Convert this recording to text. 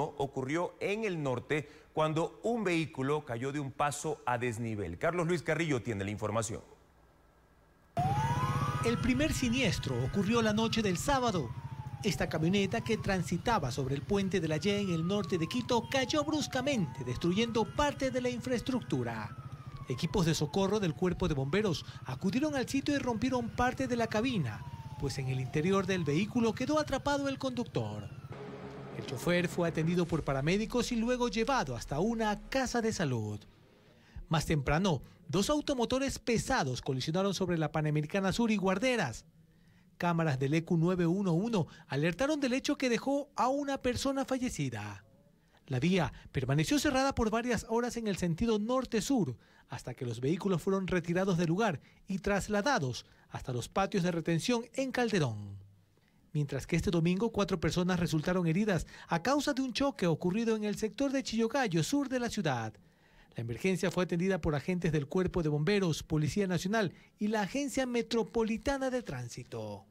ocurrió en el norte cuando un vehículo cayó de un paso a desnivel. Carlos Luis Carrillo tiene la información. El primer siniestro ocurrió la noche del sábado. Esta camioneta que transitaba sobre el puente de la Y en el norte de Quito cayó bruscamente, destruyendo parte de la infraestructura. Equipos de socorro del cuerpo de bomberos acudieron al sitio y rompieron parte de la cabina, pues en el interior del vehículo quedó atrapado el conductor. El chofer fue atendido por paramédicos y luego llevado hasta una casa de salud. Más temprano, dos automotores pesados colisionaron sobre la Panamericana Sur y Guarderas. Cámaras del EQ911 alertaron del hecho que dejó a una persona fallecida. La vía permaneció cerrada por varias horas en el sentido norte-sur, hasta que los vehículos fueron retirados del lugar y trasladados hasta los patios de retención en Calderón mientras que este domingo cuatro personas resultaron heridas a causa de un choque ocurrido en el sector de Chillogallo, sur de la ciudad. La emergencia fue atendida por agentes del Cuerpo de Bomberos, Policía Nacional y la Agencia Metropolitana de Tránsito.